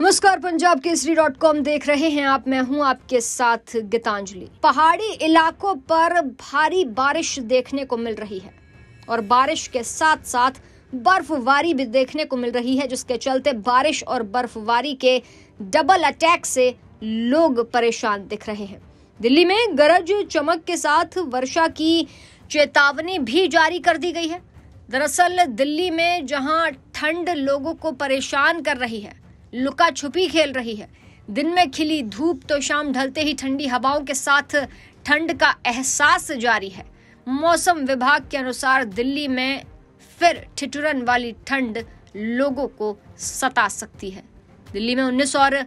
नमस्कार Punjab Kesari dot com देख रहे हैं आप मैं हूं आपके साथ गीतांजलि पहाड़ी इलाकों पर भारी बारिश देखने को मिल रही है और बारिश के साथ साथ बर्फबारी भी देखने को मिल रही है जिसके चलते बारिश और बर्फबारी के डबल अटैक से लोग परेशान दिख रहे हैं दिल्ली में गरज चमक के साथ वर्षा की चेतावनी भी जारी कर दी गई है दरअसल दिल्ली में जहां ठंड लोगों को परेशान कर रही है लुका छुपी खेल रही है दिन में खिली धूप तो शाम ढलते ही ठंडी हवाओं के साथ ठंड का एहसास जारी है मौसम विभाग के अनुसार दिल्ली में फिर ठिठुरन वाली ठंड लोगों को सता सकती है दिल्ली में 19 और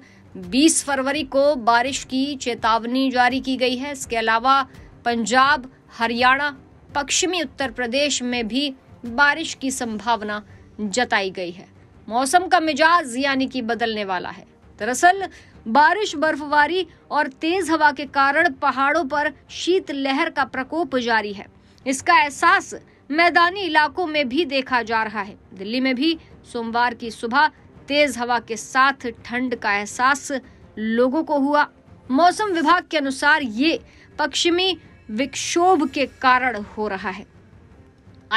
20 फरवरी को बारिश की चेतावनी जारी की गई है इसके अलावा पंजाब हरियाणा पश्चिमी उत्तर प्रदेश में भी बारिश की संभावना जताई गई है मौसम का मिजाज यानी कि बदलने वाला है दरअसल बारिश बर्फबारी और तेज हवा के कारण पहाड़ों पर शीत लहर का प्रकोप जारी है इसका एहसास मैदानी इलाकों में भी देखा जा रहा है दिल्ली में भी सोमवार की सुबह तेज हवा के साथ ठंड का एहसास लोगों को हुआ मौसम विभाग के अनुसार ये पश्चिमी विक्षोभ के कारण हो रहा है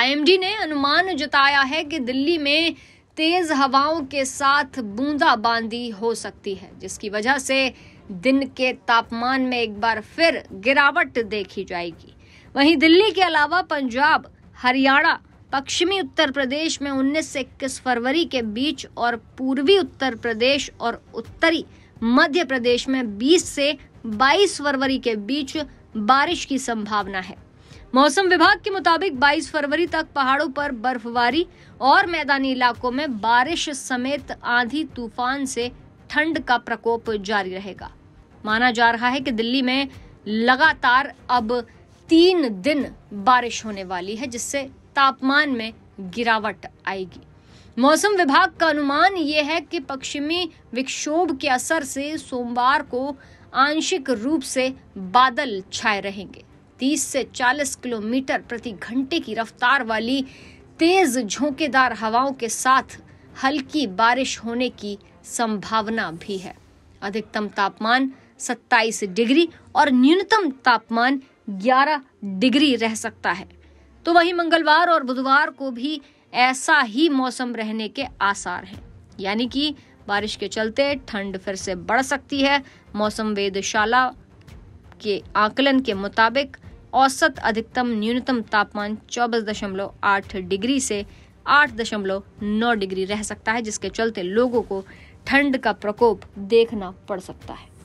आईएमडी ने अनुमान जताया है कि दिल्ली में तेज हवाओं के साथ बूंदाबांदी हो सकती है जिसकी वजह से दिन के तापमान में एक बार फिर गिरावट देखी जाएगी वहीं दिल्ली के अलावा पंजाब हरियाणा पश्चिमी उत्तर प्रदेश में उन्नीस से इक्कीस फरवरी के बीच और पूर्वी उत्तर प्रदेश और उत्तरी मध्य प्रदेश में 20 से 22 फरवरी के बीच बारिश की संभावना है मौसम विभाग के मुताबिक 22 फरवरी तक पहाड़ों पर बर्फबारी और मैदानी इलाकों में बारिश समेत आंधी तूफान से ठंड का प्रकोप जारी रहेगा माना जा रहा है कि दिल्ली में लगातार अब तीन दिन बारिश होने वाली है जिससे तापमान में गिरावट आएगी मौसम विभाग का अनुमान ये है कि पश्चिमी विक्षोभ के असर से सोमवार को आंशिक रूप से बादल छाए रहेंगे 30 से 40 किलोमीटर प्रति घंटे की रफ्तार वाली तेज झोंकेदार हवाओं के साथ हल्की बारिश होने की संभावना भी है अधिकतम तापमान 27 डिग्री और न्यूनतम तापमान 11 डिग्री रह सकता है तो वही मंगलवार और बुधवार को भी ऐसा ही मौसम रहने के आसार हैं यानी कि बारिश के चलते ठंड फिर से बढ़ सकती है मौसम वेदशाला के आकलन के मुताबिक औसत अधिकतम न्यूनतम तापमान चौबीस दशमलव आठ डिग्री से आठ दशमलव नौ डिग्री रह सकता है जिसके चलते लोगों को ठंड का प्रकोप देखना पड़ सकता है